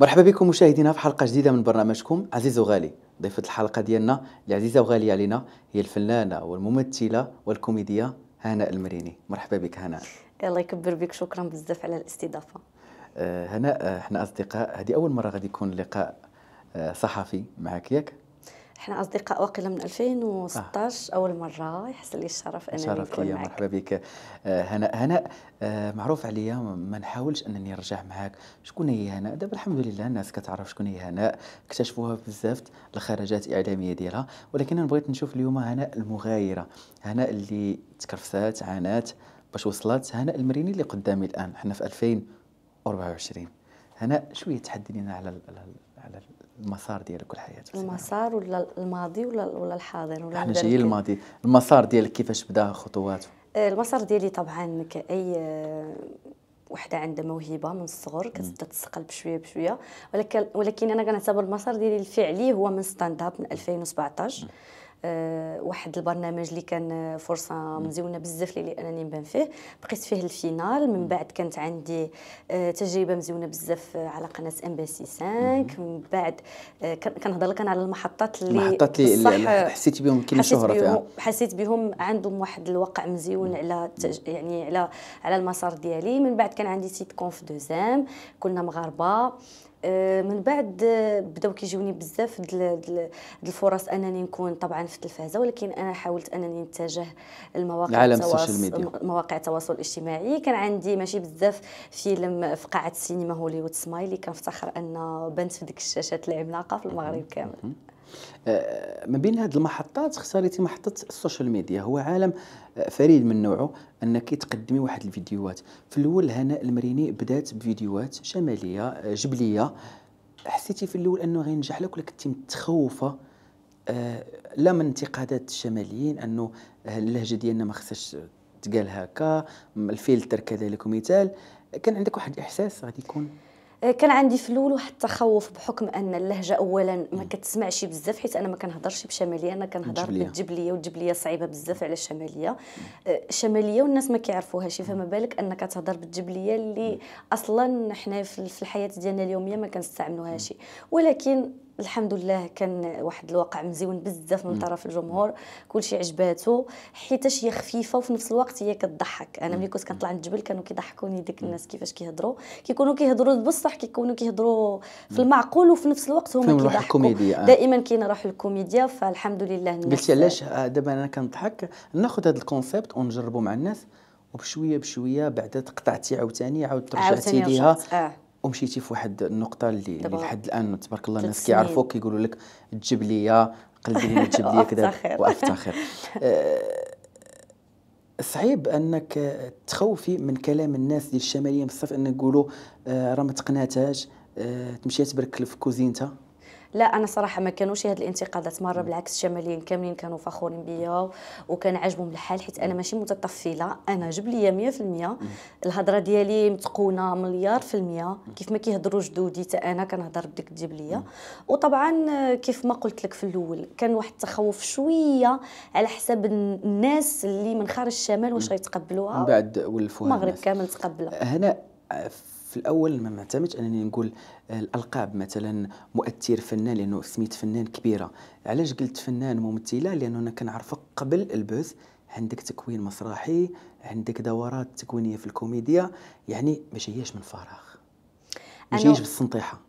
مرحبا بكم مشاهدينا في حلقه جديده من برنامجكم عزيز وغالي ضيفة الحلقه ديالنا اللي عزيزه وغاليه علينا هي الفنانه والممثله والكوميديه هناء المريني مرحبا بك هناء الله يكبر بك شكرا بزاف على الاستضافه آه، هناء آه، احنا اصدقاء هذه اول مره غادي يكون لقاء آه، صحفي معك ياك احنا اصدقاء وقلا من 2016 آه. اول مره يحصل لي الشرف انني شرف لي مرحبا بك هناء آه، هناء آه، معروف عليا ما نحاولش انني نرجع معاك شكون هي هناء دابا الحمد لله الناس كتعرف شكون هي هناء اكتشفوها بزاف الخرجات الاعلاميه ديالها ولكن انا بغيت نشوف اليوم هناء المغايره هناء اللي تكرفسات عانات باش وصلت هناء المريني اللي قدامي الان حنا في 2024 هناء شويه تحدي لنا على على المسار ديالك كل والحياه المسار ولا الماضي ولا ولا الحاضر ولا احنا جايين الماضي المسار ديالك كيفاش بدا خطواته آه، المسار ديالي طبعا كاي آه، وحده عندها موهبه من الصغر كتبدا تسقل بشويه بشويه ولكن ولكن انا كنعتبر المسار ديالي الفعلي هو من ستاند اب من 2017 آه، واحد البرنامج اللي كان فرصه مزيونه بزاف لي انني نبان فيه بقيت فيه الفينال من بعد كانت عندي آه، تجربه مزيونه بزاف على قناه ام بي سي 5 من بعد آه، كنهضر لك انا على المحطات اللي المحطات اللي حسيت بهم كاين شهره فيها حسيت بهم عندهم واحد الواقع مزيون على يعني على على المسار ديالي من بعد كان عندي سيت كونف دوزام كنا مغاربه آه، من بعد بداو كيجيوني بزاف الفرص انني نكون طبعا في التلفازه ولكن انا حاولت انني نتجه لمواقع التواصل مواقع التواصل الاجتماعي كان عندي ماشي بزاف فيلم في قاعه السينما هوليوود سمايلي كنفتخر ان بنت في ديك الشاشات العملاقه في المغرب كامل آه، ما بين هذه المحطات خساريتي محطه السوشيال ميديا هو عالم آه، فريد من نوعه انك تقدمي واحد الفيديوهات في الاول هناء المريني بدات بفيديوهات شماليه آه، جبليه حسيتي في الاول انه غينجح لك ولا كنتي متخوفه لا من انتقادات الشماليين انه اللهجه ديالنا ما خصهاش تقال هكا الفلتر كذلك ومثال كان عندك واحد الاحساس غادي يكون آه، كان عندي في الاول واحد التخوف بحكم ان اللهجه اولا ما كتسمعش بزاف حيت انا ما كنهضرش بشماليه انا كنهضر بالجبليه والجبليه صعيبه بزاف على الشماليه آه، الشماليه والناس ما كيعرفوهاش فما بالك انك تهضر بالجبليه اللي اصلا حنا في الحياه ديالنا اليوميه ما كنستعملوهاش ولكن الحمد لله كان واحد الواقع مزيون بزاف من طرف الجمهور كل شيء عجباته حيتاش هي خفيفه وفي نفس الوقت هي كتضحك انا ملي كنت كنطلع عند الجبل كانوا كيضحكوني ديك الناس كيفاش كيهضروا كيكونوا كيهضروا بصح كيكونوا كيهضروا في المعقول وفي نفس الوقت هما كيضحكوا آه. دائما كاين روح الكوميديا فالحمد لله قلتي علاش دابا انا كنضحك ناخذ هذا الكونسيبت ونجربه مع الناس وبشويه بشويه بعدا تقطعتي عاوتاني عاود ترجعتي ليها ومشيتي في واحد النقطه اللي, لحد الان تبارك الله الناس كيعرفوك كيقولوا لك تجيب ليا قلبي لي تجيب ليا كذا وافتخر آه، صعيب انك تخوفي من كلام الناس ديال الشماليه بصف ان يقولوا آه، راه ما تقناتهاش آه، تمشي تبركل في كوزينتها لا انا صراحه ما كانوش هاد الانتقادات مره بالعكس الشماليين كاملين كانوا فخورين بيا وكان عاجبهم الحال حيت انا ماشي متطفله انا جاب ليا 100% الهضره ديالي متقونه مليار في المية كيف ما كيهضروا جدودي حتى انا كنهضر بديك تجيب وطبعا كيف ما قلت لك في الاول كان واحد التخوف شويه على حساب الناس اللي من خارج الشمال واش غيتقبلوها من بعد ولفوها المغرب كامل تقبلها هنا في الاول ما معتمدش انني نقول آه، الالقاب مثلا مؤثر فنان لانه سميت فنان كبيره علاش قلت فنان ممثله لانه انا كنعرفك قبل البث عندك تكوين مسرحي عندك دورات تكوينيه في الكوميديا يعني ما من فراغ ما جايش بالسنطيحه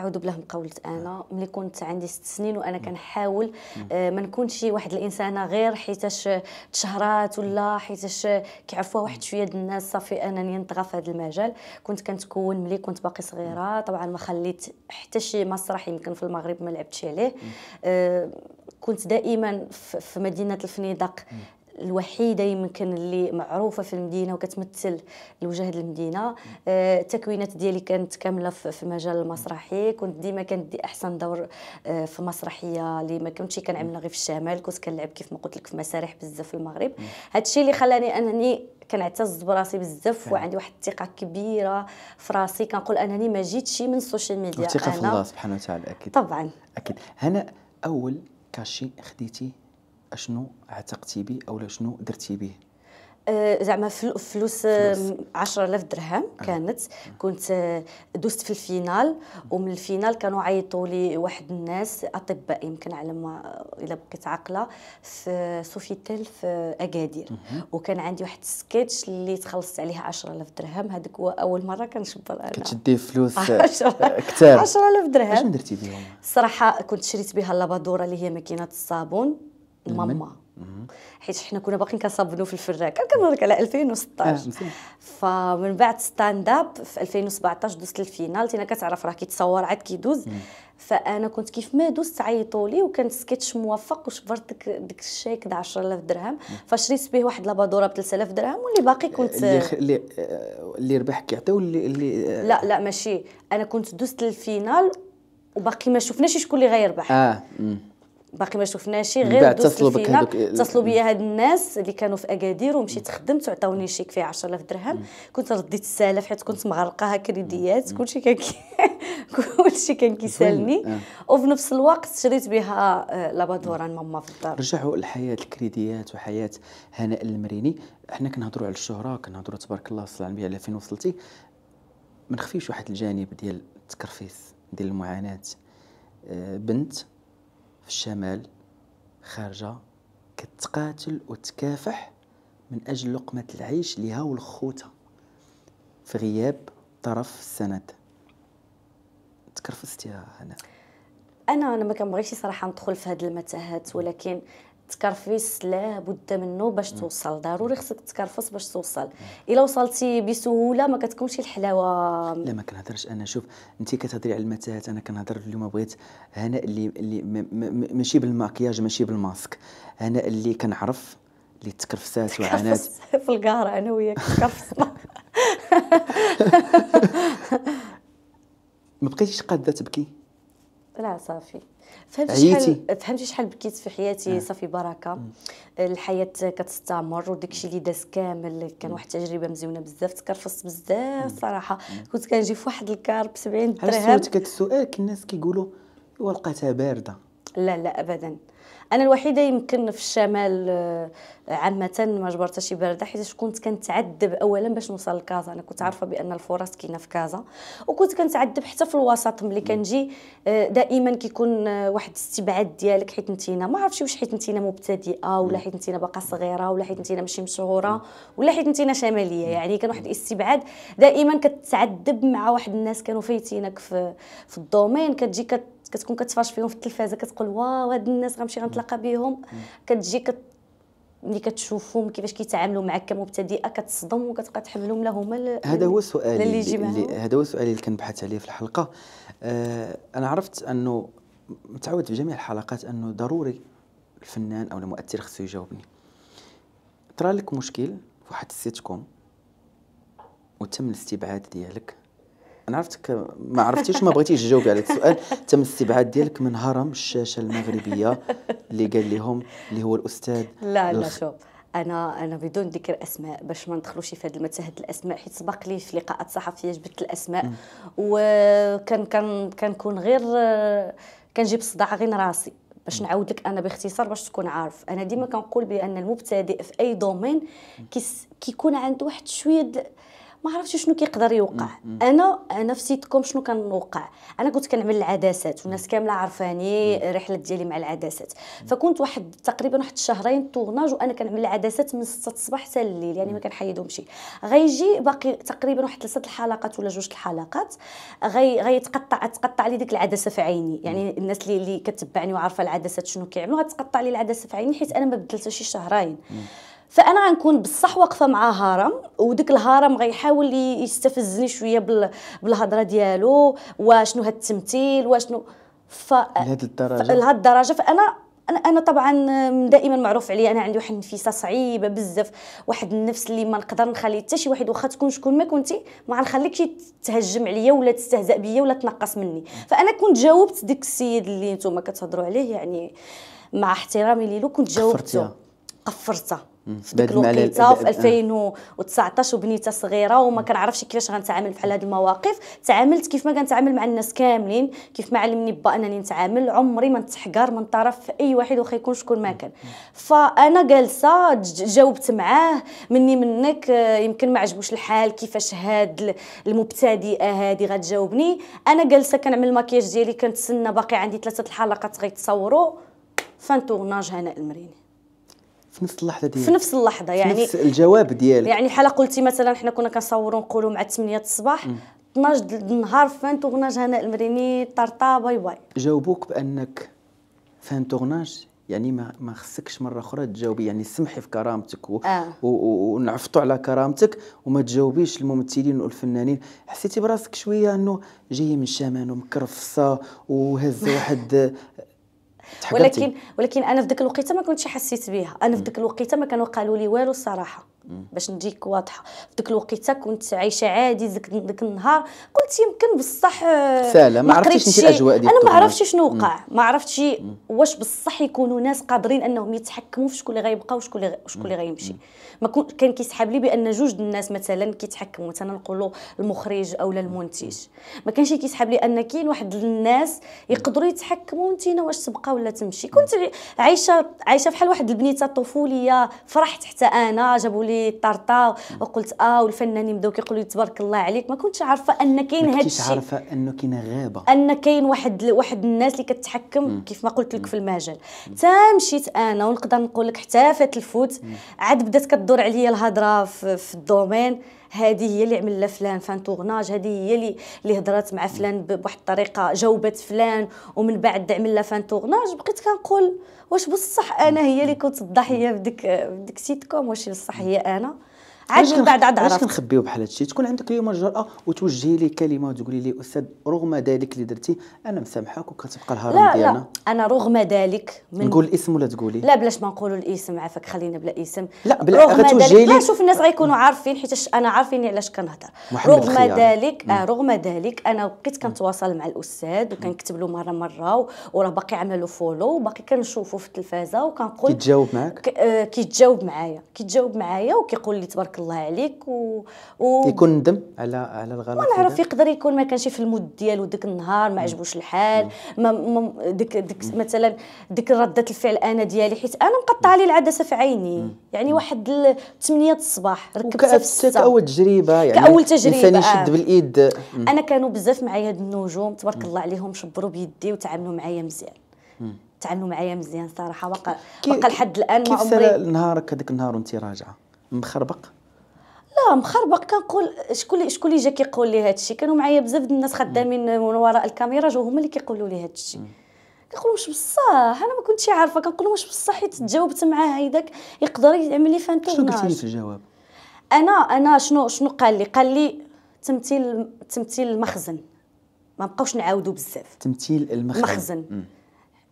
اعوذ بالله من قولت انا نعم. ملي كنت عندي ست سنين وانا نعم. كنحاول نعم. آه، ما نكونش واحد الانسانه غير حيتاش تشهرات ولا حيتاش كيعرفوها واحد شويه ديال الناس صافي انني نطغى في هذا المجال كنت كنتكون ملي كنت باقي صغيره طبعا ما خليت حتى شي مسرح يمكن في المغرب ما لعبتش عليه آه، كنت دائما في مدينه الفنيدق الوحيده يمكن اللي معروفه في المدينه وكتمثل الوجه ديال المدينه آه، التكوينات ديالي كانت كامله في المجال المسرحي كنت ديما كندي احسن دور آه، في مسرحيه اللي ما كنتش كنعملها غير في الشمال كنت كنلعب كيف ما قلت لك في مسارح بزاف في المغرب الشيء اللي خلاني انني كنعتز براسي بزاف وعندي واحد الثقه كبيره في راسي كنقول انني ما جيتش من السوشيال ميديا الثقه في الله سبحانه وتعالى اكيد طبعا اكيد هنا اول كاشي خديتي اشنو عتقتي به او شنو درتي به أه، زعما فلوس 10000 درهم أه. كانت كنت أه، دوزت في الفينال ومن الفينال كانوا عيطوا لي واحد الناس اطباء يمكن على ما الا بقيت عاقله في سوفيتيل في اكادير وكان عندي واحد السكيتش اللي تخلصت عليها 10000 درهم هذيك هو اول مره كنشبر انا كتشدي فلوس كثار 10000 درهم اش درتي بهم الصراحه كنت شريت بها اللابادوره اللي هي ماكينه الصابون ماما حيت حنا كنا باقيين كنصابنوا في الفراك كان كنهضرك على 2016 آه، فمن بعد ستاند اب في 2017 دوزت للفينال تينا كتعرف راه كيتصور عاد كيدوز فانا كنت كيف ما دوزت عيطوا لي وكان سكيتش موفق وشبرت ديك ديك الشيك د 10000 درهم فشريت به واحد لابادوره ب 3000 درهم واللي باقي آه، كنت اللي خ... اللي آه، اللي ربح كيعطيو اللي اللي لا لا ماشي انا كنت دوزت للفينال وباقي ما شفناش شكون اللي غيربح اه باقي ما شفناش غير دوزت فينا اتصلوا بيا هاد الناس اللي كانوا في اكادير ومشيت خدمت وعطاوني شيك فيه 10000 درهم كنت رديت السالف حيت كنت مغرقاها كريديات كلشي كان كلشي كان كيسالني آه. وفي نفس الوقت شريت بها آه، لابادوره ماما نعم، في الدار رجعوا لحياه الكريديات وحياه هناء المريني احنا كنهضروا على الشهره كنهضروا تبارك الله صلى الله عليه فين وصلتي ما نخفيش واحد الجانب ديال التكرفيس ديال المعاناه آه، بنت في الشمال خارجة كتقاتل وتكافح من أجل لقمة العيش لها والخوتة في غياب طرف السند تكرفستي هنا انا انا ما كنبغيش صراحه ندخل في هذه المتاهات ولكن تكرفيس لا بد منه باش توصل ضروري خصك تكرفس باش توصل الا وصلتي بسهوله ما كتكونش الحلاوه لا ما كنهضرش انا شوف انت كتهضري على المتاهات انا كنهضر اليوم بغيت هنا اللي اللي ماشي بالماكياج ماشي بالماسك هنا اللي كنعرف اللي تكرفسات وعانات في الكار انا وياك تكرفسنا ما بقيتيش قاده تبكي لا صافي فهمتي شحال فهمتي شحال بكيت في حياتي آه. صافي بركه آه، الحياه كتستمر وداك الشيء اللي داز كامل كان واحد التجربه مزيونه بزاف تكرفصت بزاف صراحه كنت كنجي في واحد الكار ب 70 درهم علاش سولتك هذا الناس كيقولوا ولقيتها بارده لا لا ابدا انا الوحيده يمكن في الشمال آه، عامه ما جبرت شي بارده حيت كنت كنتعذب اولا باش نوصل لكازا انا كنت عارفه بان الفرص كاينه في كازا وكنت كنتعذب حتى في الوسط ملي كنجي آه، دائما كيكون آه، واحد الاستبعاد ديالك حيت نتينا ما عرفتش واش حيت نتينا مبتدئه ولا حيت نتينا باقا صغيره ولا حيت نتينا ماشي مشهوره ولا حيت نتينا شماليه يعني كان واحد الاستبعاد دائما كتعذب مع واحد الناس كانوا فايتينك في في الدومين كتجي كت كتكون كتفرج فيهم في التلفازه كتقول واو هاد الناس غنمشي غنتلاقى بهم كتجي كت ملي كتشوفهم كيفاش كيتعاملوا معك كمبتدئه كتصدم وكتبقى تحملهم لهما هذا هو سؤالي اللي, اللي, هذا هو سؤالي اللي كنبحث عليه في الحلقه آه انا عرفت انه متعود في جميع الحلقات انه ضروري الفنان او المؤثر خصو يجاوبني طرا لك مشكل في واحد السيت وتم الاستبعاد ديالك انا عرفتك ما عرفتيش ما بغيتيش تجاوبي على السؤال تم الاستبعاد ديالك من هرم الشاشه المغربيه اللي قال لهم اللي هو الاستاذ لا لا شوف انا انا بدون ذكر اسماء باش ما ندخلوش في هذه المتاهه الاسماء حيت سبق لي في لقاءات صحفيه جبت الاسماء وكان كان كنكون غير كنجيب الصداع غير راسي باش نعاود لك انا باختصار باش تكون عارف انا ديما كنقول بان المبتدئ في اي دومين كيكون عنده واحد شويه ما عرفتش شنو كيقدر يوقع انا انا في شنو كنوقع انا كنت كنعمل العدسات والناس كامله عارفاني رحله ديالي مع العدسات فكنت واحد تقريبا واحد الشهرين طوناج وانا كنعمل العدسات من 6 الصباح حتى الليل يعني ما كنحيدهمش غيجي باقي تقريبا واحد ثلاثه الحلقات ولا جوج الحلقات غي غيتقطع تقطع لي ديك العدسه في عيني يعني الناس اللي اللي كتبعني وعارفه العدسات شنو كيعملوا غتقطع لي العدسه في عيني حيت انا ما بدلتها شي شهرين فانا غنكون بصح واقفه مع هرم وديك الهرم غيحاول يستفزني شويه بال... بالهضره ديالو واشنو هاد التمثيل واشنو ف لهاد الدرجه لهاد الدرجه فانا انا انا طبعا دائما معروف عليا انا عندي واحد النفيسه صعيبه بزاف واحد النفس اللي ما نقدر نخلي حتى شي واحد واخا تكون شكون ما كنتي ما غنخليكش تهجم عليا ولا تستهزأ بيا ولا تنقص مني فانا كنت جاوبت ديك السيد اللي نتوما كتهضروا عليه يعني مع احترامي ليه كنت جاوبته قفرتها في ديك الوقيته في 2019 آه. وبنيته صغيره وما كنعرفش كيفاش غنتعامل بحال هذه المواقف تعاملت كيف ما كنتعامل مع الناس كاملين كيف ما علمني با انني نتعامل عمري ما نتحقر من طرف اي واحد واخا يكون شكون ما كان فانا جالسه جاوبت معاه مني منك آه، يمكن ما عجبوش الحال كيفاش هاد المبتدئه هادي غتجاوبني انا جالسه كنعمل الماكياج ديالي كنتسنى باقي عندي ثلاثه الحلقات غيتصوروا فان ناج هناء المريني في نفس اللحظه ديالك في نفس اللحظه يعني نفس الجواب ديالك يعني حالا قلتي مثلا حنا كنا كنصوروا نقولوا مع 8 الصباح 12 النهار فان تورناج هناء المريني طرطا باي باي جاوبوك بانك فان تورناج يعني ما ما خصكش مره اخرى تجاوبي يعني سمحي في كرامتك و... آه. و... ونعفطوا على كرامتك وما تجاوبيش الممثلين والفنانين حسيتي براسك شويه انه جايه من الشمال ومكرفصه وهز واحد ولكن ولكن انا في ذاك الوقيته ما كنتش حسيت بها انا في ذاك الوقيته ما كانوا قالوا لي والو الصراحه باش نجيك واضحه في ديك الوقيته كنت عايشه عادي ذاك النهار قلت يمكن بصح سهله آه، ما عرفتيش انت الاجواء ديالك انا ما عرفتش شنو وقع ما عرفتش واش بصح يكونوا ناس قادرين انهم يتحكموا في شكون اللي غيبقى وشكون اللي شكون اللي غيمشي ما كان كيسحاب لي بان جوج الناس مثلا كيتحكموا مثلا نقولوا المخرج اولا المنتج ما كانش كيسحاب لي ان كاين واحد الناس يقدروا يتحكموا انت واش تبقى ولا تمشي كنت عايشه عايشه بحال واحد البنيته طفوليه فرحت حتى انا جابوا لي طرطاو وقلت اه والفنانين بداو كيقولوا لي تبارك الله عليك ما كنتش عارفه ان كاين هذا الشيء ما عارفه انه كاين غابه ان كاين واحد واحد الناس اللي كتحكم كيف ما قلت لك في المجال تا مشيت انا ونقدر نقول لك حتى فات الفوت عاد بدات كدور عليا الهضره في, في الدومين هذه هي اللي عمل لها فلان فان تورناج هذه هي اللي اللي هضرات مع فلان بواحد الطريقه جاوبت فلان ومن بعد عمل لها فان تورناج بقيت كنقول واش بصح انا هي اللي كنت الضحيه بديك بديك كوم واش بصح هي انا عاد من بعد عاد عرفت علاش كنخبيو بحال هادشي تكون عندك اليوم الجرأه وتوجهي لي كلمه وتقولي لي استاذ رغم ذلك اللي درتي انا مسامحك وكتبقى الهرم ديالنا لا انا رغم ذلك من نقول الاسم ولا تقولي لا بلاش ما نقولوا الاسم عافاك خلينا بلا اسم لا بلا غتوجهي لي لا شوف الناس غيكونوا عارفين حيت انا عارفيني علاش كنهضر رغم ذلك آه رغم ذلك انا بقيت كنتواصل مع الاستاذ وكنكتب له مره مره وراه باقي عمله فولو وباقي كنشوفه في التلفازه وكنقول كيتجاوب معاك آه، كيتجاوب معايا كيتجاوب معايا وكيقول لي تبارك الله عليك و, و... يكون ندم على على الغلط ما نعرف يقدر يكون ما كانش في المود ديالو ديك النهار ما عجبوش الحال ما, م... ديك ديك مثلا ديك رده الفعل انا ديالي حيت انا مقطعه لي العدسه في عيني مم. يعني واحد 8 الصباح ركبت في الستة كاول تجربه يعني كاول تجربه الانسان يشد بالايد انا كانوا بزاف معايا هاد النجوم تبارك الله عليهم شبروا بيدي وتعاملوا معايا مزيان تعاملوا معايا مزيان صراحه وقع وقع لحد الان ما عمري كيف نهارك هذاك النهار وانت راجعه مخربق لا مخربق كنقول شكون شكون اللي جا كيقول لي هذا الشيء كانوا معايا بزاف ديال الناس خدامين من وراء الكاميرا جو هما اللي كيقولوا لي هذا الشيء كنقول واش بصح انا ما كنتش عارفه كنقول واش بصح حيت تجاوبت معاه هيداك يقدر يعمل لي فانتوم شنو قلتي في الجواب انا انا شنو شنو قال لي قال لي تمثيل تمثيل المخزن ما بقاوش نعاودوا بزاف تمثيل المخزن مخزن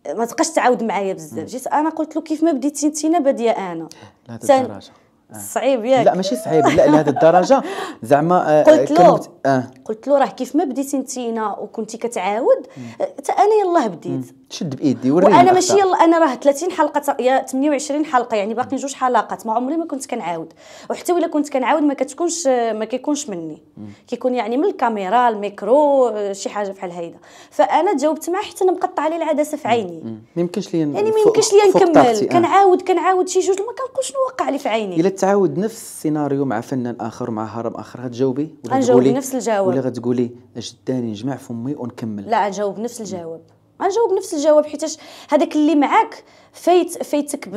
ما تبقاش تعاود معايا بزاف جيت انا قلت له كيف ما بديتي انت باديه انا لا تتراجع آه. صعيب ياك لا ماشي صعيب لا لهذه الدرجه زعما آه، آه، قلت له آه. قلت له راه كيف ما بديتي انت هنا وكنتي كتعاود حتى انا يلاه بديت شد بايدي وريني وانا ماشي يلا انا راه 30 حلقه يا 28 حلقه يعني باقي جوج حلقات ما عمري ما كنت كنعاود وحتى ولا كنت كنعاود ما كتكونش ما كيكونش مني كيكون يعني من الكاميرا الميكرو شي حاجه بحال هيدا فانا تجاوبت معاه حتى انا مقطعه عليه العدسه في عيني ما يمكنش لي يعني ما يمكنش لي نكمل آه. كنعاود كنعاود شي جوج ما كنقول شنو وقع لي في عيني الا تعاود نفس السيناريو مع فنان اخر ومع هرم اخر غتجاوبي ولا غتقولي نفس الجواب ولا غتقولي اجداني نجمع فمي ونكمل لا غنجاوب نفس الجواب غنجاوب نفس الجواب حيتاش هذاك اللي معاك فايت فايتك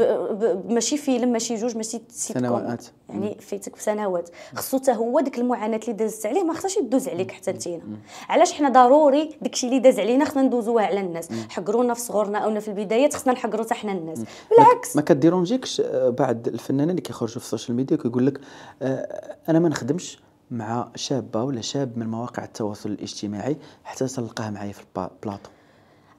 ماشي فيلم ماشي جوج ماشي سنوات يعني فايتك بسنوات خصو حتى هو ديك المعاناه اللي دازت عليه ما خصهاش يدوز عليك حتى انتينا علاش حنا ضروري داكشي اللي داز علينا خصنا ندوزوه على الناس حقرونا في صغرنا اونا في البدايات خصنا نحقروا حتى حنا الناس بالعكس ما كديرونجيكش آه، بعض الفنانين اللي كيخرجوا في السوشيال ميديا كيقول لك آه، انا ما نخدمش مع شابه ولا شاب من مواقع التواصل الاجتماعي حتى تلقاه معايا في البلاطو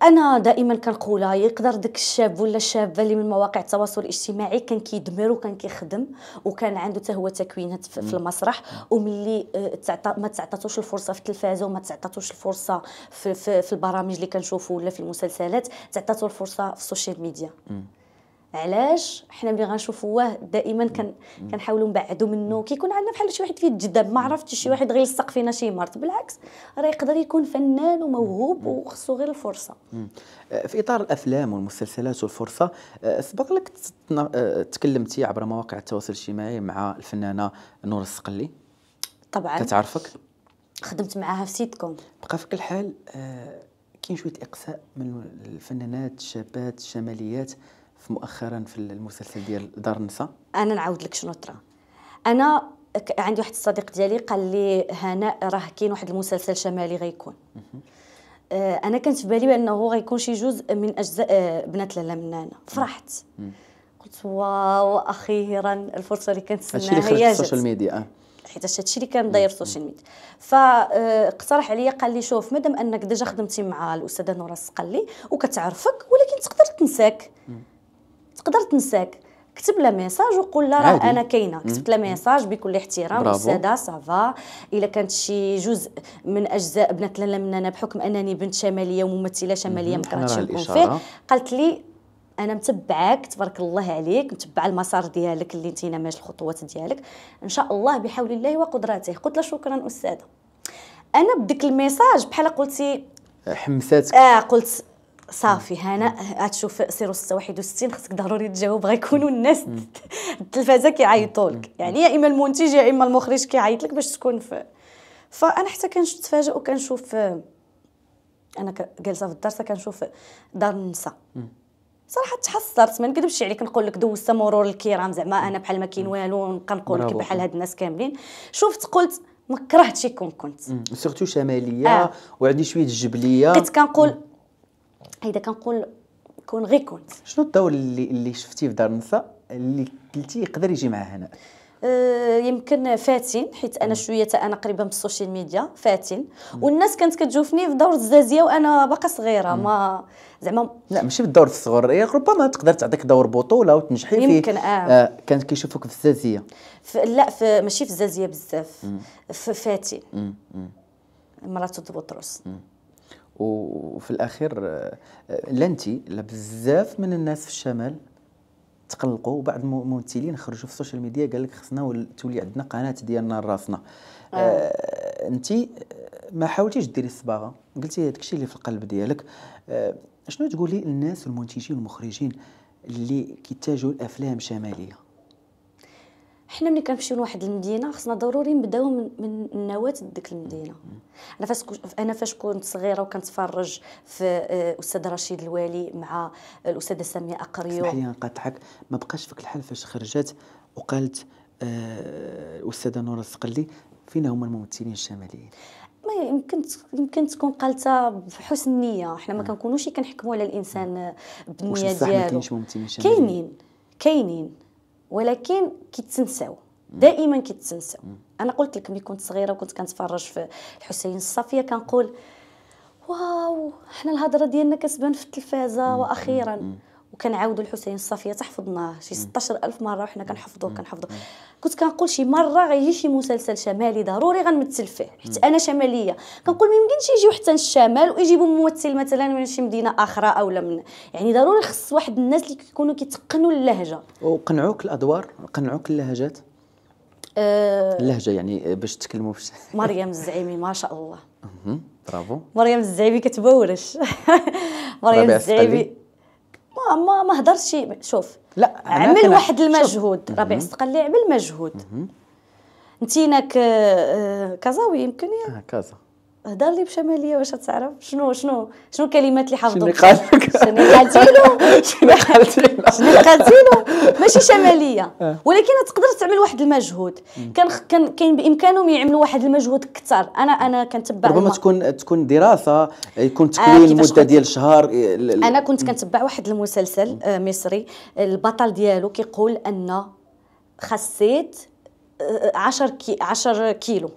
انا دائما كنقولها يقدر داك الشاب ولا الشابه اللي من مواقع التواصل الاجتماعي كان كيدمر وكان كيخدم وكان عنده حتى هو تكوينات في المسرح وملي آه، ما تعطاتوش الفرصه في التلفازه وما تعطاتوش الفرصه في, في, في البرامج اللي كنشوفوا ولا في المسلسلات تعطاتو الفرصه في السوشيال ميديا مم. علاش حنا ملي غنشوفوه دائما كنحاولوا نبعدوا منه كيكون عندنا بحال شي واحد فيه الجذاب ما عرفتش شي واحد غير يلصق فينا شي مرض بالعكس راه يقدر يكون فنان وموهوب وخصو غير الفرصه آه، في اطار الافلام والمسلسلات والفرصه آه، سبق لك آه، تكلمتي عبر مواقع التواصل الاجتماعي مع الفنانه نور الصقلي طبعا كتعرفك خدمت معاها في سيت كوم بقى فيك الحال كاين شويه اقساء من الفنانات الشابات الشماليات في مؤخرا في المسلسل ديال دار النساء انا نعاود لك شنو طرا انا عندي واحد الصديق ديالي قال لي هناء راه كاين واحد المسلسل شمالي غيكون آه، انا كانت في بالي بانه غيكون شي جزء من اجزاء آه، بنات لالا منانا فرحت قلت واو اخيرا الفرصه اللي كنتسناها هي في السوشيال ميديا آه. حيت هادشي اللي كان داير في السوشيال ميديا فاقترح عليا قال لي شوف مادام انك ديجا خدمتي مع الاستاذه نورا السقلي وكتعرفك ولكن تقدر تنساك مم. تقدر تنساك كتب لها ميساج وقول لها راه انا كاينه كتبت لها ميساج بكل احترام الساده سافا الا كانت شي جزء من اجزاء بنات لاله مننا بحكم انني بنت شماليه وممثله شماليه ما كرهتش نكون فيه قالت لي انا متبعاك تبارك الله عليك متبع المسار ديالك اللي انت ماشي الخطوات ديالك ان شاء الله بحول الله وقدراته قلت لها شكرا استاذه انا بديك الميساج بحال قلتي حمساتك اه قلت صافي هنا غتشوف سيرو 66 خصك ضروري تجاوب غيكونوا الناس التلفازه كيعيطوا لك يعني يا اما المنتج يا اما المخرج كيعيط لك باش تكون في فانا حتى كنتفاجئ وكنشوف انا جالسه في الدرسه كنشوف دار النساء صراحه تحسرت ما نكذبش عليك نقول لك دوزتها مرور الكرام زعما انا بحال ما كاين والو نبقى نقول لك بحال هاد الناس كاملين شفت قلت ما كرهتش يكون كنت سيرتو شماليه آه. وعندي شويه الجبليه كنت كنقول اذا كنقول كون غير كنت شنو الدور اللي اللي شفتيه في دار النساء اللي قلتي يقدر يجي مع هناء أه، يمكن فاتن حيت انا شويه انا قريبه من السوشيال ميديا فاتن والناس كانت كتشوفني في دور الزازيه وانا باقا صغيره ما زعما لا ماشي الدور الصغر هي إيه، ربما تقدر تعطيك دور بطوله وتنجحي فيه يمكن آه. آه كانت كيشوفوك في الزازيه لا في ماشي في الزازيه بزاف في فاتن مرات بطرس وفي الاخير آه، لنتي لا بزاف من الناس في الشمال تقلقوا وبعض الممثلين خرجوا في السوشيال ميديا قال لك خصنا تولي عندنا قناه ديالنا لراسنا آه. آه انت آه، ما حاولتيش ديري الصباغه قلتي هذاك الشيء اللي في القلب ديالك آه شنو تقولي للناس والمنتجين والمخرجين اللي كيتاجوا الافلام شماليه حنا ملي كنمشيو لواحد المدينه خصنا ضروري نبداو من, من النواه ديك المدينه انا فاش انا فاش كنت صغيره وكنتفرج في الاستاذ آه، رشيد الوالي مع الاستاذه ساميه اقريو اسمحي نقاطعك ما بقاش فيك الحال فاش خرجت وقالت الاستاذه آه، نور الثقلي فينا هما الممثلين الشماليين ما يمكن يمكن تكون قالتها بحسن نيه حنا ما آه. كنكونوش كنحكموا على الانسان بالنيه ديالو كاينين كاينين ولكن كيتنساو دائما كيتنساو انا قلت لك ملي كنت صغيره وكنت كنتفرج في الحسين الصافيه كنقول واو حنا الهضره ديالنا كتبان في التلفازه واخيرا وكنعاودوا الحسين الصافيه تحفظناه شي 16000 مره وحنا كنحفظوه كنحفظوه كنت كنقول شي مره غيجي شي مسلسل شمالي ضروري غنمثل فيه حيت انا شماليه كنقول ما يمكنش يجيو حتى الشمال ويجيبوا ممثل مثلا من شي مدينه اخرى او من يعني ضروري خص واحد الناس اللي كيكونوا كيتقنوا اللهجه وقنعوك الادوار قنعوك اللهجات أه، اللهجه يعني باش تكلموا في مريم الزعيمي ما شاء الله برافو مريم الزعيمي كتبورش مريم الزعيمي ما ما ما هضرتش شوف لا عمل واحد المجهود ربيع السقلي عمل مجهود انتينك كازاوي آه، يمكن يا آه كازا هضر لي بشماليه واش تعرف شنو شنو شنو الكلمات اللي حافظهم شنو قالت لك شنو قالت شنو قالت شنو قالت ماشي شماليه آه. ولكن تقدر تعمل واحد المجهود كان كان كاين بامكانهم يعملوا واحد المجهود اكثر انا انا كنتبع ربما تكون تكون دراسه آه، يكون آه، تكوين مده ديال شهر انا كنت كنتبع واحد المسلسل مصري البطل ديالو كيقول ان خسيت 10 10 كيلو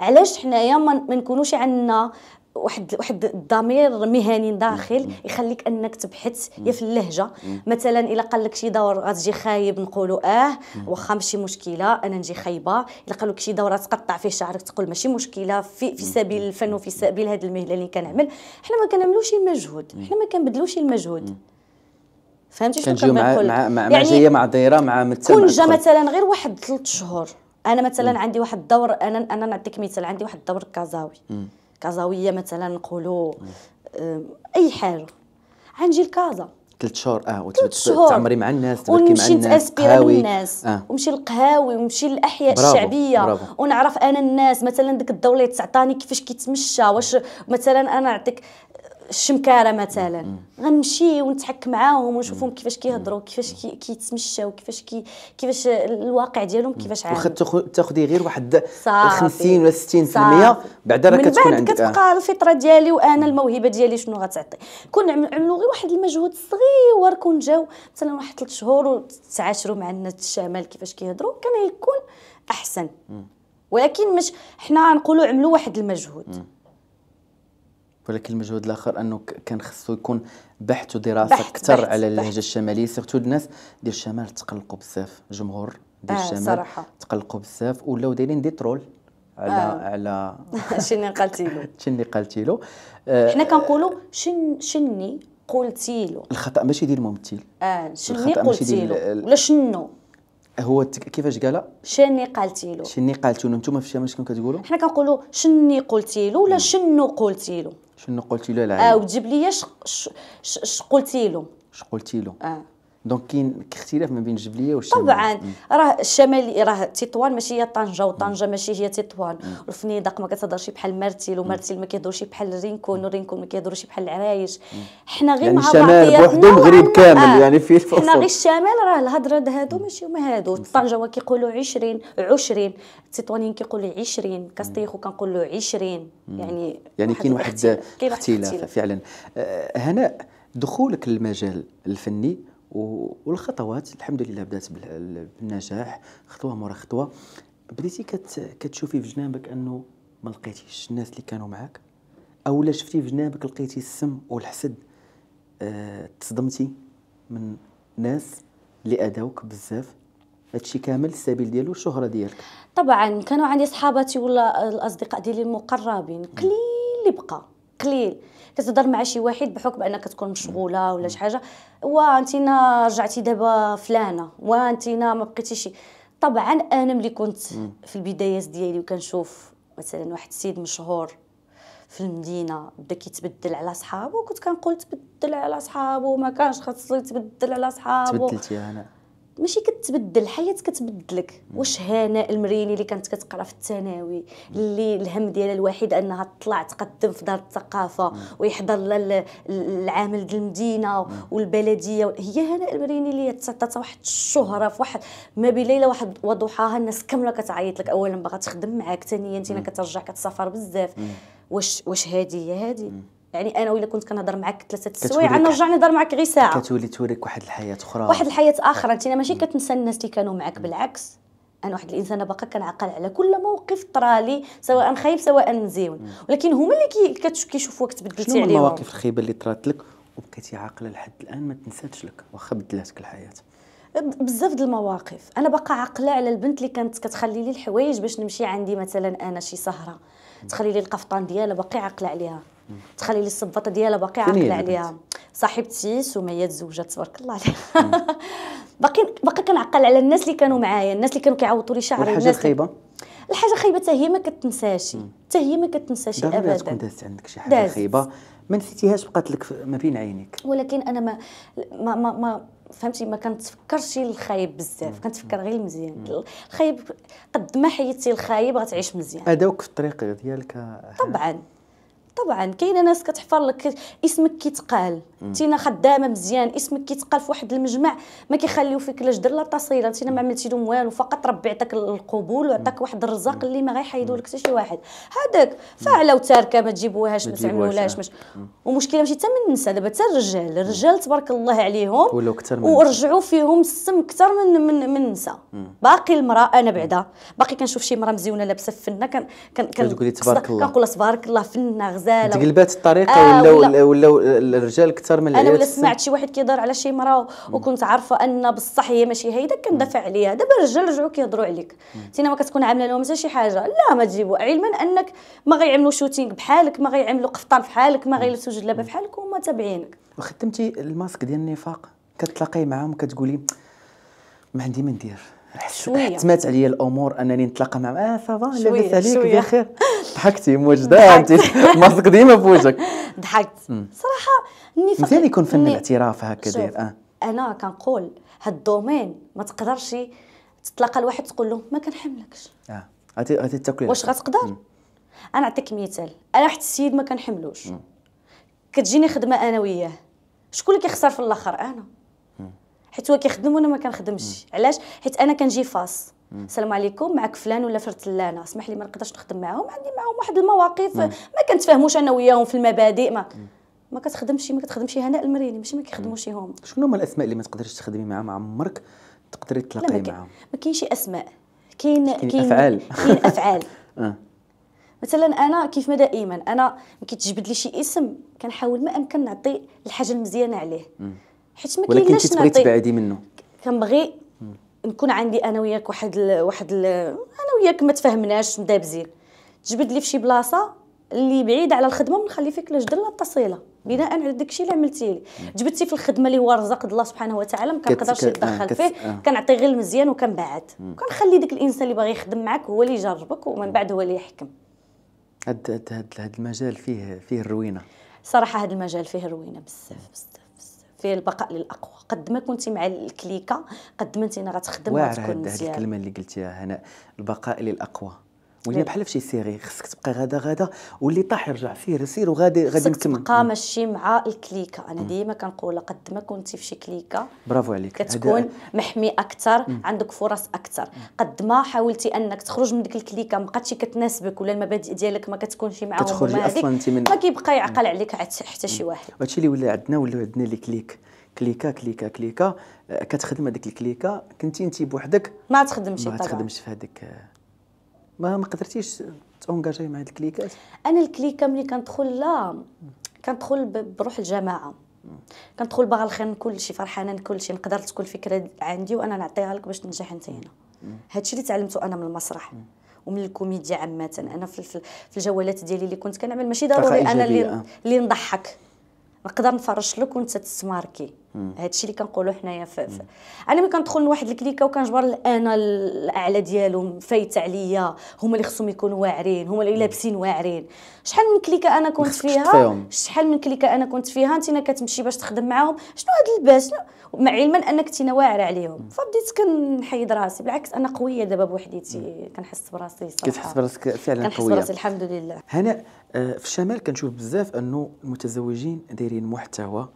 علاش حنايا ما نكونوش عندنا واحد واحد الضمير مهني داخل يخليك انك تبحث يا في اللهجه مثلا الا قال لك شي دور غتجي خايب نقولوا اه واخا ماشي مشكله انا نجي خايبه الا قال لك شي دور تقطع فيه شعرك تقول ماشي مشكله في في سبيل الفن وفي سبيل هذه المهنه اللي كنعمل حنا ما كنعملوش المجهود حنا ما كنبدلوش المجهود فهمتي شنو كنقول مع مع يعني مع جايه مع دايره مع متسمع كون جا مثلا غير واحد ثلاث شهور انا مثلا عندي واحد الدور انا انا نعطيك مثال عندي واحد الدور كازاوي كازاويه مثلا نقولوا آه، اي حاجه غنجي لكازا ثلاث شهور اه وثلاث شهور تعمري مع الناس تبكي مع الناس آه. ونمشي بالناس آه. ومشي للقهاوي ومشي للاحياء الشعبيه برافو. ونعرف انا الناس مثلا ديك الدوله اللي تعطاني كيفاش كيتمشى واش مثلا انا نعطيك الشمكاره مثلا غنمشي ونتحك معاهم ونشوفهم كيفاش كيهضروا كيفاش كيتمشاو كيفاش كي كيفاش الواقع ديالهم كيفاش عامل واخا تاخذي غير واحد 50 ولا 60% بعدا راه كتكون عندك آه. كتبقى الفطره ديالي وانا الموهبه ديالي شنو غتعطي كون عملوا غير واحد المجهود صغير كون جاو مثلا واحد ثلاث شهور وتعاشروا مع الناس الشمال كيفاش كيهضروا كان يكون احسن ولكن مش حنا نقولوا عملوا واحد المجهود ولكن المجهود الاخر انه كان خصو يكون بحث ودراسه اكثر على اللهجه الشماليه سيرتو الناس ديال الشمال تقلقوا بزاف جمهور ديال آه الشمال صراحة. تقلقوا بزاف ولاو دايرين دي ترول على آه. على شني له شني قالتيلو له حنا آه، كنقولوا شن شني له الخطا ماشي ديال الممثل اه شني قلتي له ولا شنو هو كيفاش قالها شني قالتي له شني قالتي له انتم في الشمال شنو كتقولوا حنا كنقولوا شني قلتي له ولا شنو قلتي له شنو قلتي له العيب اه وتجيب لي ش قلتي له ش قلتي له اه دونك كاين اختلاف ما بين الجبليه والشمال طبعا mm. راه الشمال راه تطوان ماشي هي طنجه وطنجه mm. ماشي هي تطوان mm. والفنيدق ما كتهضرش بحال مرتل ومرتل ما كيهضرش بحال الرينكون ورينكون ما كيهضرش بحال العرايش حنا غير يعني مع الشمال بوحدو المغرب كامل آه. يعني في حنا غير الشمال راه الهضره هادو ماشي هما هادو طنجه كيقولوا 20 20 التطوانيين كيقولوا 20 كاستيخو كنقولوا 20 يعني يعني كاين واحد اختلاف فعلا آه، هناء دخولك للمجال الفني والخطوات الحمد لله بدات بالنجاح خطوه مورا خطوه بديتي كتشوفي في جنابك انه ما لقيتيش الناس اللي كانوا معاك اولا شفتي في جنابك لقيتي السم والحسد أه تصدمتي من ناس اللي اداوك بزاف هادشي كامل السبيل ديالو الشهره ديالك طبعا كانوا عندي صحاباتي ولا الاصدقاء ديالي المقربين قليل اللي بقى قليل كتهضر مع شي واحد بحكم انك تكون مشغوله ولا شي حاجه وانتينا رجعتي دابا فلانه وانتينا ما بقيتيش طبعا انا ملي كنت في البدايات ديالي وكنشوف مثلا واحد السيد مشهور في المدينه بدا كيتبدل على صحابه وكنت كنقول تبدل على صحابه ما كانش خاصو يتبدل على صحابه تبدلتي انا ماشي كتبدل الحياه كتبدلك واش هناء المريني اللي كانت كتقرا في الثانوي اللي الهم ديالها الوحيد انها تطلع تقدم في دار الثقافه ويحضر لها العامل ديال المدينه والبلديه هي هناء المريني اللي تصطت واحد الشهره في واحد ما بين ليله واحد وضحاها الناس كامله كتعيط لك اولا باغا تخدم معاك ثانيا انت كترجع كتسافر بزاف واش واش هذه هي هذه يعني انا ولا كنت كنهضر معك ثلاثه السوايع نرجع نهضر معك غير ساعه كتولي توريك واحد الحياه اخرى واحد الحياه اخرى انت ماشي كتنسى الناس اللي كانوا معك بالعكس انا واحد الانسانه باقا كنعقل على كل موقف طرالي سواء خايب سواء مزيون ولكن هما اللي كيشوفوك تبدلتي عليهم شنو المواقف الخايبه اللي طرات لك وبقيتي عاقله لحد الان ما تنساتش لك واخا بدلاتك الحياه بزاف د المواقف انا باقا عاقله على البنت اللي كانت كتخلي لي الحوايج باش نمشي عندي مثلا انا شي سهره تخلي لي القفطان ديالها باقي عاقله عليها تخلي لي الصباطه ديالها باقي عاقله عليها صاحبتي سميه تزوجت تبارك الله عليها باقي باقي كنعقل على الناس اللي كانوا معايا الناس اللي كانوا كيعوطوا لي شعري الناس الخايبه الحاجه خايبه حتى هي ما كتنساش حتى هي ما كتنساش ابدا تكون دازت عندك شي حاجه خايبه ما نسيتيهاش بقات لك ما بين عينيك ولكن انا ما ما ما, ما فهمتي ما كنتفكرش الخايب بزاف كنتفكر غير المزيان الخايب قد ما حيدتي الخايب غتعيش مزيان اداوك في الطريق ديالك آه، طبعا طبعا كاينه ناس كتحفر لك اسمك كيتقال تينا خدامه مزيان اسمك كيتقال في واحد المجمع ما كيخليو فيك لا جدر لا تصيله تينا ما عملتي لهم والو فقط ربي عطاك القبول وعطاك واحد الرزاق اللي ما غيحيدو لك حتى شي واحد هذاك فاعله وتاركه ما تجيبوهاش ما تعملوهاش اه. مش ومشكله ماشي حتى من النساء دابا حتى الرجال الرجال تبارك الله عليهم ورجعوا فيهم السم اكثر من من من النساء باقي المراه انا بعدا باقي كنشوف شي مراه مزيونه لابسه فنه كنقول تبارك الله كنقول تبارك الله فنه غزاله تقلبات الطريقه آه ولاو ولا ولاو الرجال اكثر من انا ولا سمعت شي واحد كيهضر على شي مراه وكنت عارفه ان بصح هي ماشي هيدا كندافع عليها دابا الرجال رجعوا كيهضروا عليك انت ما كتكون عامله لهم حتى شي حاجه لا ما تجيبوا علما انك ما غيعملوا شوتينغ بحالك ما غيعملوا قفطان بحالك ما غيلبسوا جلابه بحالك وما تابعينك وخدمتي الماسك ديال النفاق كتلاقي معاهم كتقولي ما عندي ما ندير شويه حتمات عليا الامور انني نتلاقى مع اه صافا لاباس عليك بخير ضحكتي موجده انت ماسك ديما في وجهك ضحكت صراحه النفاق مزيان يكون فن الاعتراف هكا اه انا كنقول هاد الدومين ما تقدرش تتلاقى لواحد تقول له ما كنحملكش اه غادي تاكلي واش غتقدر انا نعطيك مثال انا واحد السيد ما كنحملوش كتجيني خدمه انا وياه شكون اللي كيخسر في الاخر انا حيت هو كيخدم وانا ما كنخدمش علاش حيت انا كنجي فاس السلام عليكم معك فلان ولا فرت لنا اسمح لي ما نقدرش نخدم معاهم عندي معاهم واحد المواقف ما كنتفاهموش انا وياهم في المبادئ ما ما كتخدمش ما كتخدمش هناء المريني ماشي ما كيخدموش هما شنو هما الاسماء اللي ما تقدريش تخدمي معاهم عمرك تقدري تلاقي معاهم ما كاينش اسماء كاين كاين افعال كاين افعال آه. مثلا انا كيف ما دائما انا ما كيتجبد لي شي اسم كنحاول ما امكن نعطي الحاجه المزيانه عليه مم. حيت ما ولكن كنتي تبغي تبعدي منه كنبغي نكون عندي انا وياك واحد الـ واحد الـ انا وياك ما تفهمناش مدابزين تجبد لي في شي بلاصه اللي بعيده على الخدمه ونخلي فيك لا جدل لا التصيله بناء على داكشي اللي عملتي لي جبدتي في الخدمه اللي هو رزق الله سبحانه وتعالى ما كنقدرش نتدخل كت... فيه آه. كنعطي غير المزيان وكنبعد وكنخلي داك الانسان اللي باغي يخدم معك هو اللي يجربك ومن بعد هو اللي يحكم هاد هاد هاد المجال فيه فيه الروينه صراحه هاد المجال فيه الروينه بزاف بزاف فيها البقاء للاقوى قد ما كنتي مع الكليكه قد ما انت غتخدم مزيان هذه الكلمه اللي قلتيها هنا البقاء للاقوى وهي إيه. بحال فشي سيري خصك تبقى غدا غدا واللي طاح يرجع سير سير وغادي غادي نكمل خصك تبقى ماشي مع الكليكه انا ديما كنقول قد ما كنتي فشي كليكه برافو عليك كتكون محمي اكثر عندك فرص اكثر قد ما حاولتي انك تخرج من ديك الكليكه ما بقاتش كتناسبك ولا المبادئ ديالك ما كتكونش معاهم كتخرجي اصلا انت من ما كيبقى يعقل عليك حتى شي واحد هادشي اللي ولا عندنا ولا عندنا لي كليك كليكه كليكه كليكه كتخدم هذيك الكليكه كنتي انت بوحدك ما تخدمش ما تخدمش في هذيك ما ما قدرتيش تونجاجي مع هاد الكليكات انا الكليكه ملي كندخل لا كندخل بروح الجماعه كندخل باغا الخير من كلشي فرحانه من كلشي نقدر تكون الفكره عندي وانا نعطيها لك باش تنجح انت هنا هادشي اللي تعلمته انا من المسرح مم. ومن الكوميديا عامه انا في في الجولات ديالي اللي كنت كنعمل ماشي ضروري انا اللي آه. اللي نضحك نقدر نفرش لك وانت تسماركي هذا الشيء اللي كنقولوا حنايا انا ملي كندخل لواحد الكليكه وكنجبر الانا الاعلى ديالهم فايت عليا هما اللي خصهم يكونوا واعرين هما اللي لابسين واعرين شحال من كليكه انا كنت فيها شحال من كليكه انا كنت فيها انت كتمشي باش تخدم معاهم شنو هذا اللباس مع علما انك تينا واعره عليهم فبديت كنحيد راسي بالعكس انا قويه دابا بوحديتي كنحس براسي صراحه كتحس براسك فعلا قويه كنحس براسي الحمد لله هنا آه، في الشمال كنشوف بزاف انه المتزوجين دايرين محتوى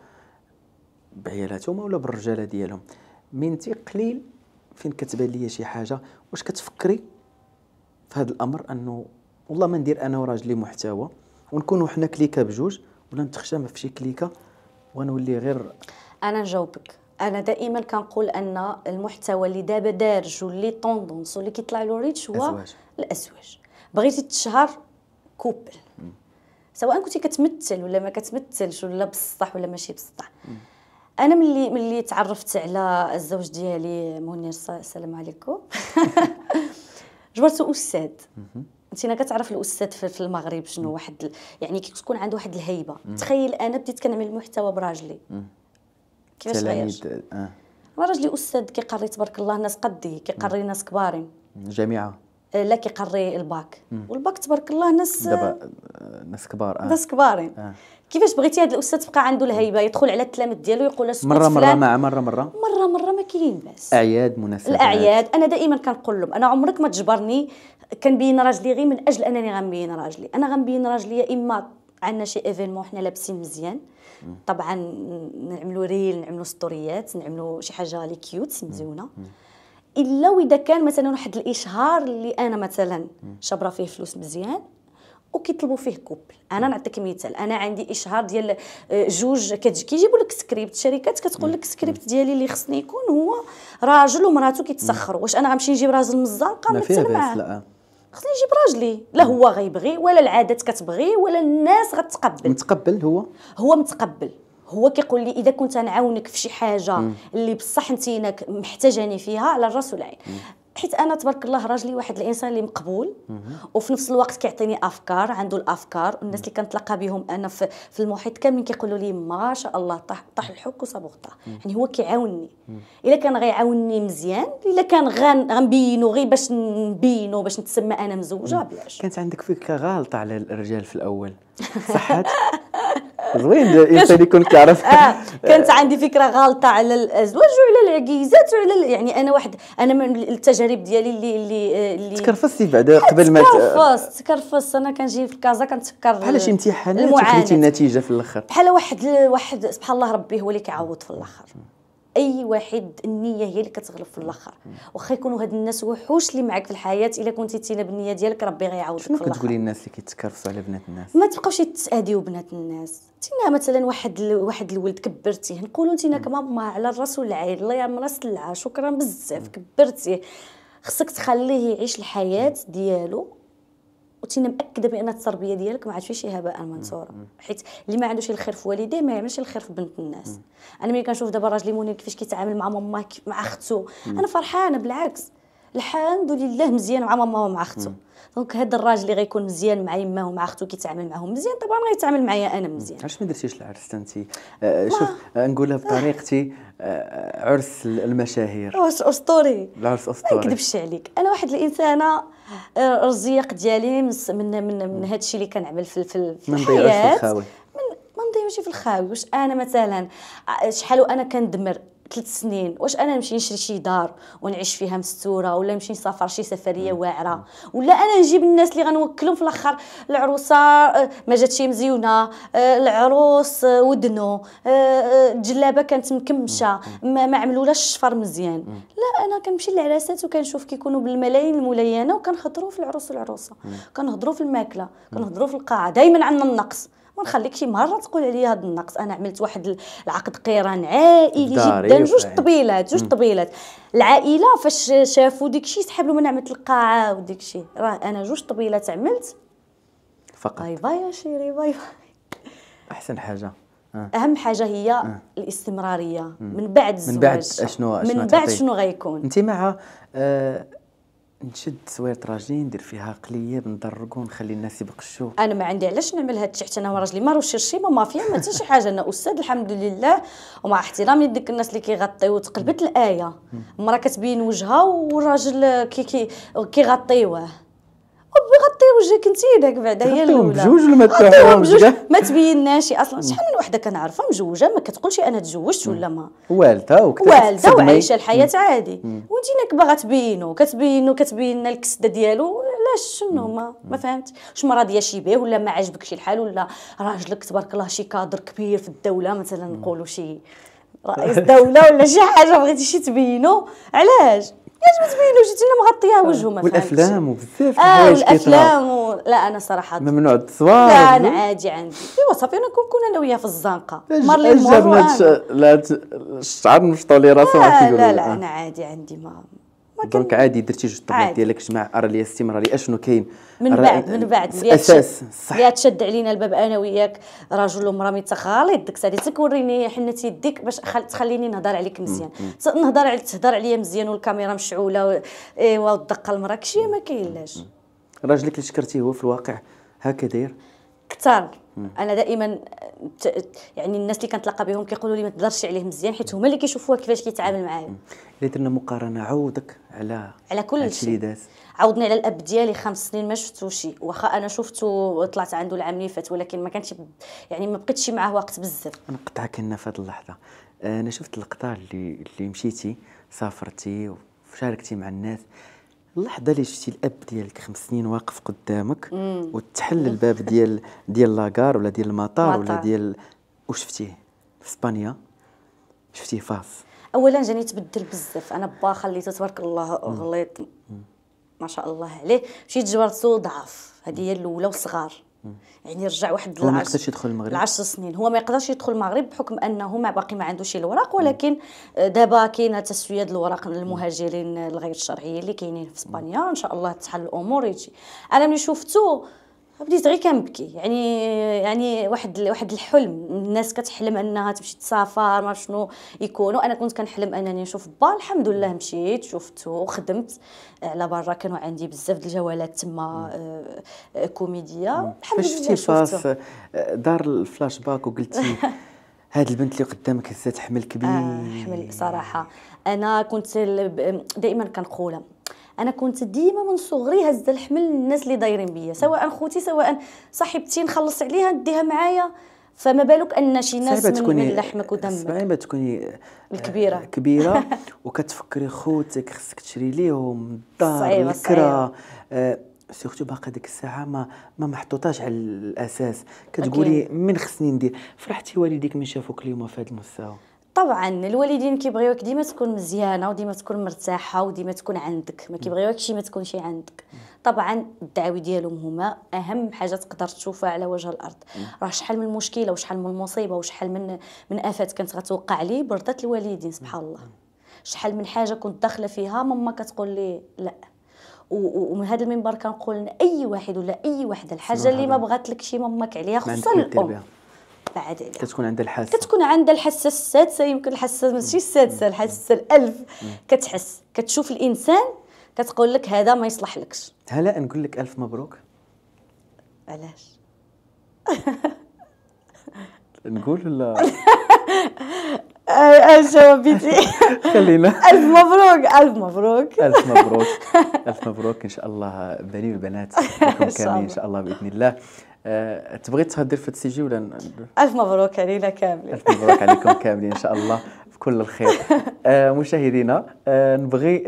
بعيالاتهم ولا بالرجاله ديالهم من تي قليل فين كتبان ليا شي حاجه واش كتفكري في هذا الامر انه والله ما ندير انا وراجلي محتوى ونكونوا حنا كليكه بجوج ولا نتخشى في شي كليكه ونولي غير انا نجاوبك انا دائما كنقول ان المحتوى اللي دابا دارج واللي طوندونس واللي كيطلع له ريتش هو أزواج. الازواج بغيتي تشهر كوبل سواء كنتي كتمثل ولا ما كتمثلش ولا بصح ولا ماشي بصح انا ملي ملي تعرفت على الزوج ديالي منير السلام عليكم جبرته استاذ انت كتعرف الاستاذ في المغرب شنو واحد يعني كتكون عنده واحد الهيبه تخيل انا بديت كنعمل المحتوى براجلي كيفاش غير اه راجلي استاذ كيقري تبارك الله ناس قدي كيقري ناس كبارين جامعه آه، لا كيقري الباك والباك تبارك الله ناس دابا آه، ناس كبار آه. ناس كبارين آه. كيفاش بغيتي هذا الاستاذ تبقى عنده الهيبه يدخل على التلاميذ ديالو يقول له مره مره مع مره مره مره مره ما كاين باس اعياد مناسبات الاعياد انا دائما كنقول لهم انا عمرك ما تجبرني كنبين راجلي غير من اجل انني غنبين راجلي انا غنبين راجلي يا اما عندنا شي ايفينمون حنا لابسين مزيان طبعا نعملوا ريل نعملوا ستوريات نعملوا شي حاجه لي كيوت مزيونه الا واذا كان مثلا واحد الاشهار اللي انا مثلا شابره فيه فلوس مزيان وكيطلبوا فيه كوبل انا نعطيك مثال انا عندي اشهار ديال آه، جوج كيجيبوا لك سكريبت شركات كتقول لك السكريبت ديالي اللي خصني يكون هو راجل ومراته كيتسخروا واش انا غنمشي نجيب راجل من فيها نمثل لا خصني نجيب راجلي لا هو غيبغي ولا العادات كتبغي ولا الناس غتقبل متقبل هو هو متقبل هو كيقول لي اذا كنت نعاونك في شي حاجه اللي بصح انت محتاجاني فيها على الراس والعين حيت انا تبارك الله راجلي واحد الانسان اللي مقبول وفي نفس الوقت كيعطيني افكار عنده الافكار والناس اللي كنتلاقى بهم انا في, في المحيط كاملين كيقولوا لي ما شاء الله طاح طاح الحك وصابوغطا يعني هو كيعاونني الا كان غيعاونني مزيان الا كان غنبينو غير باش نبينو باش نتسمى انا مزوجه بلاش كانت عندك فكره غالطه على الرجال في الاول صحت زوين الانسان يكون كيعرف كانت عندي فكره غالطه على الازواج وعلى العكيزات وعلى يعني انا واحد انا من التجارب ديالي اللي اللي آه، اللي تكرفصتي بعدا قبل ما تكرفصت تكرفصت انا كنجي في كازا كنتفكر بحال شي امتحانات وخديتي النتيجه في الاخر بحال واحد واحد سبحان الله ربي هو اللي كيعوض في الاخر اي واحد النيه هي اللي كتغلب في الاخر واخا يكونوا هاد الناس وحوش اللي معاك في الحياه الا كنتي تينا بالنيه ديالك ربي غيعاودك شنو كتقولي للناس اللي كيتكرفسوا على بنات الناس ما تبقاوش يتاديو بنات الناس تينا مثلا واحد ال... واحد الولد كبرتيه نقولوا تينا كماما على الراس والعين الله يا راس شكرا بزاف كبرتيه خصك تخليه يعيش الحياه ديالو وتينا مأكده بان التربيه ديالك ما عادش شي هباء منثورا حيت اللي ما عندوش الخير في والديه ما يعملش الخير في بنت الناس انا ملي كنشوف دابا الراجل منير كيفاش كيتعامل مع ماماه مع اختو انا فرحانه بالعكس الحمد لله مزيان مع ماما ومع اختو دونك هذا الراجل اللي غيكون مزيان مع يماه ومع اختو كيتعامل معهم مزيان طبعا غيتعامل معايا انا مزيان علاش ما درتيش العرس انت آه، شوف آه، نقولها بطريقتي آه، عرس المشاهير عرس اسطوري العرس اسطوري ما نكذبش عليك انا واحد الانسانه الرزيق ديالي من من من, من هذا الشيء اللي كنعمل في في الحياه ما نضيعوش في الخاوي واش انا مثلا آه، شحال وانا كندمر ثلاث سنين واش انا نمشي نشري شي دار ونعيش فيها مستوره ولا نمشي نسافر شي سفريه واعره ولا انا نجيب الناس اللي غنوكلهم في الاخر العروسه آه، ما جاتش مزيونه آه، العروس آه، ودنو الجلابه كانت مكمشه ما عملولاش الشفر مزيان لا انا كنمشي للعراسات وكنشوف كيكونوا بالملايين الملينه وكنهضروا في العروس والعروسه كنهضروا في الماكله كنهضروا في القاعه دائما عندنا النقص ونخليك شي مره تقول عليا هذا النقص انا عملت واحد العقد قيران عائلي جدا جوج طبيلات جوج طبيلات العائله فاش شافوا ديك الشيء لهم من عملت القاعه وديك الشيء راه انا جوج طبيلات عملت فقط باي باي يا شيري باي باي احسن حاجه آه. اهم حاجه هي أه. الاستمراريه مم. من بعد الزواج من بعد شنو من بعد شنو غيكون انت مع أه نشد سوير راجلي ندير فيها قليب ندرقو نخلي الناس يبقشوا انا ما عندي علاش نعمل هاد الشيء حتى انا وراجلي ما روش شرشيمه ما مافيا ما حتى شي حاجه انا استاذ الحمد لله ومع احترامي لديك الناس اللي كيغطيو تقلبت الايه المراه كتبين وجهها والراجل كي كيغطيوه كي وغطي وجهك انت داك بعدا هي الاولى بجوج ولا ما بجوج ما تبيناش اصلا شحال من وحده كنعرفها مزوجه ما كتقولش انا تزوجت ولا ما والده والده وعايشه الحياه عادي وانت ياك باغا تبينو كتبينو كتبين لنا الكسده ديالو علاش شنو ما ما فهمت واش مراضيه شي به ولا ما عجبكش الحال ولا راجلك تبارك الله شي كادر كبير في الدوله مثلا نقولوا شي رئيس دوله ولا شي حاجه بغيتي شي تبينو علاش ياش ما تبينوش لنا مغطيه آه. وجهه مثلا والافلام وبزاف اه والافلام و... لا انا صراحه ممنوع التصوير لا انا عادي عندي ايوا صافي انا كون كنا انا وياه في الزنقه مر لي لا الشعر مش طولي راسه لا لا آه. انا عادي عندي ما دونك عادي درتي جوج الطوبلات ديالك جماع لي استمراري اشنو كاين من بعد من بعد اساس صح يا تشد علينا الباب انا وياك راجل ومراه متخالط ديك الساعه توريني حنت يديك باش تخليني نهضر عليك مزيان نهضر عليك تهضر عليا مزيان والكاميرا مشعوله ايوا والدقه المراكشيه ما كاينلاش راجلك اللي شكرتيه هو في الواقع هكا داير كثار انا دائما يعني الناس اللي كنتلاقى بهم كيقولوا لي ما تهضرش عليه مزيان حيت هما اللي كيشوفوها كيفاش كيتعامل معايا الا درنا مقارنه عودك على على كل شيء عوضني على الاب ديالي خمس سنين ما شفتو شي واخا انا شفته طلعت عنده العام اللي فات ولكن ما كانش يعني ما بقيتش معاه وقت بزاف نقطعك هنا في هذه اللحظه انا شفت اللقطه اللي اللي مشيتي سافرتي وشاركتي مع الناس اللحظه اللي شفتي الاب ديالك خمس سنين واقف قدامك وتحل الباب ديال ديال لاكار ولا ديال المطار ولا ديال وشفتيه في اسبانيا شفتيه فاس اولا جاني تبدل بزاف انا با خليته تبارك الله غليط ما شاء الله عليه مشيت جبرتو ضعاف هذه هي الاولى وصغار يعني رجع واحد ما يقدرش يدخل المغرب العشر سنين هو ما يقدرش يدخل المغرب بحكم انه ما باقي ما عندوش الوراق ولكن آه، دابا كاينه تسويه الوراق للمهاجرين الغير شرعيين اللي كاينين في اسبانيا ان شاء الله تحل الامور يجي انا ملي شفتو بديت غير كنبكي يعني يعني واحد واحد الحلم الناس كتحلم انها تمشي تسافر ما شنو يكونوا انا كنت كنحلم انني نشوف با الحمد لله مشيت شفت وخدمت على برا كانوا عندي بزاف د الجولات تما آه، آه، كوميديه الحمد لله شفتي فاس آه، دار الفلاش باك وقلتي هاد البنت اللي قدامك هزات حمل كبير آه حمل صراحه انا كنت دائما كنقولها انا كنت ديما من صغري هزه الحمل الناس اللي دايرين بيا سواء خوتي سواء صاحبتي نخلص عليها نديها معايا فما بالك ان شي ناس من, من لحمك ودمك صعيبه تكوني آه، الكبيره كبيره وكتفكري خوتك خصك تشري ليهم الدار الكره آه، سيرتو باقي ديك الساعه ما ما محطوطاش على الاساس كتقولي من خصني ندير فرحتي والديك من شافوك اليوم في هذا المستوى طبعا الوالدين كيبغيوك ديما تكون مزيانه وديما تكون مرتاحه وديما تكون عندك ما كيبغيوكش ما تكونش عندك طبعا الدعاوي ديالهم هما اهم حاجه تقدر تشوفها على وجه الارض راه شحال من مشكله وشحال من مصيبه وشحال من من افات كانت غتوقع لي برضات الوالدين سبحان الله شحال من حاجه كنت داخله فيها ماما كتقول لي لا ومن هذا المنبر كنقول اي واحد ولا اي وحده الحاجه اللي ما بغاتلكش ماماك عليها خصها الام بعد عليها كتكون عندها الحاسه كتكون عندها الحاسه السادسه يمكن الحاسه ماشي السادسه الحاسه الالف كتحس كتشوف الانسان كتقول لك هذا ما يصلح لكش هلا نقول لك الف مبروك علاش نقول ولا جاوبتي خلينا الف مبروك الف مبروك الف مبروك الف مبروك ان شاء الله بنين وبنات كاملين ان شاء الله باذن الله آه، تبغي تهدر في السي جي ولا الف مبروك علينا كاملين الف مبروك عليكم كاملين ان شاء الله بكل الخير آه، مشاهدينا آه، نبغي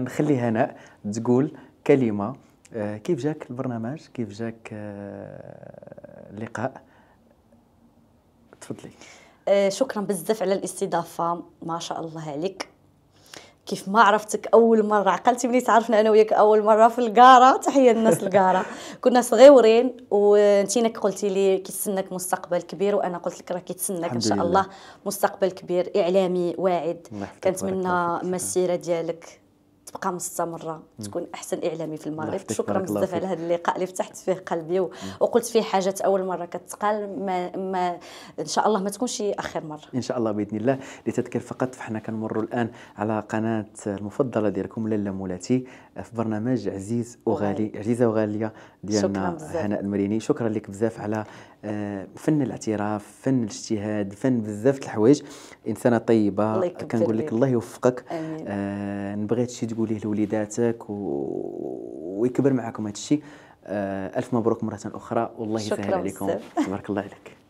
نخلي هناء تقول كلمه كيف جاك البرنامج كيف جاك اللقاء تفضلي شكرا بزاف على الاستضافه ما شاء الله عليك كيف ما عرفتك اول مره عقلتي ملي تعرفنا انا وياك اول مره في الكاره تحيه الناس الكاره كنا صغيورين وانتينك قلتي لي كيتسناك مستقبل كبير وانا قلت لك راه كيتسناك ان شاء الله مستقبل كبير اعلامي واعد كنتمنى المسيره ديالك تبقى مستمره تكون احسن اعلامي في المغرب شكرا بزاف على هذا اللقاء اللي فتحت فيه قلبي و... وقلت فيه حاجات اول مره كتقال ما, ما ان شاء الله ما تكونش اخر مره ان شاء الله باذن الله لتذكر فقط فحنا كنمروا الان على قناه المفضله ديالكم لاله مولاتي في برنامج عزيز وغالي عزيزه وغاليه ديالنا هناء المريني شكرا لك بزاف على آه، فن الاعتراف فن الاجتهاد فن بزاف د الحوايج انسانه طيبه كنقول لك الله يوفقك آه نبغي هادشي تقول توليه لوليداتك ويكبر معكم هذا الشيء آه، الف مبروك مره اخرى والله يسهل عليكم تبارك الله عليك